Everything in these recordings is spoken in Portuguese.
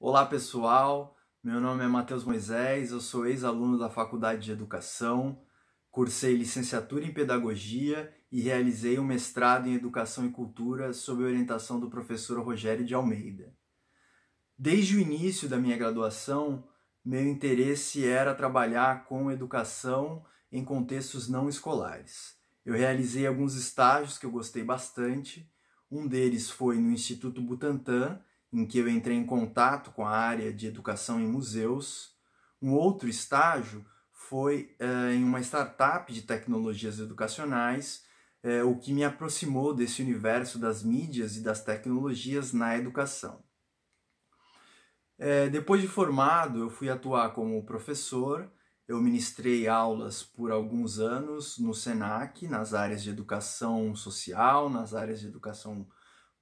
Olá pessoal, meu nome é Matheus Moisés, eu sou ex-aluno da Faculdade de Educação, cursei licenciatura em Pedagogia e realizei um mestrado em Educação e Cultura sob orientação do professor Rogério de Almeida. Desde o início da minha graduação, meu interesse era trabalhar com educação em contextos não escolares. Eu realizei alguns estágios que eu gostei bastante, um deles foi no Instituto Butantan, em que eu entrei em contato com a área de educação em museus. Um outro estágio foi é, em uma startup de tecnologias educacionais, é, o que me aproximou desse universo das mídias e das tecnologias na educação. É, depois de formado, eu fui atuar como professor. Eu ministrei aulas por alguns anos no SENAC, nas áreas de educação social, nas áreas de educação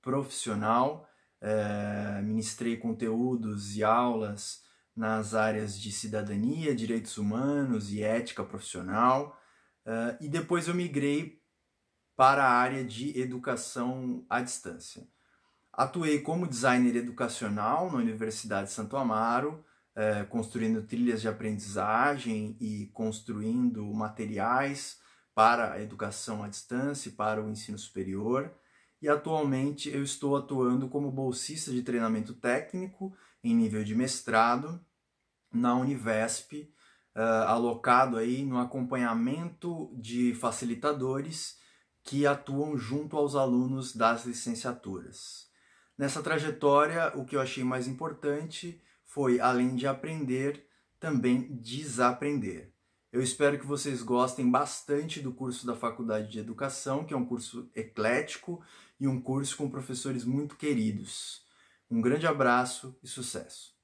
profissional é, ministrei conteúdos e aulas nas áreas de cidadania, direitos humanos e ética profissional. Eh, e depois eu migrei para a área de educação à distância. Atuei como designer educacional na Universidade de Santo Amaro, eh, construindo trilhas de aprendizagem e construindo materiais para a educação à distância, para o ensino superior e atualmente eu estou atuando como bolsista de treinamento técnico em nível de mestrado na Univesp, uh, alocado aí no acompanhamento de facilitadores que atuam junto aos alunos das licenciaturas. Nessa trajetória, o que eu achei mais importante foi, além de aprender, também desaprender. Eu espero que vocês gostem bastante do curso da Faculdade de Educação, que é um curso eclético e um curso com professores muito queridos. Um grande abraço e sucesso!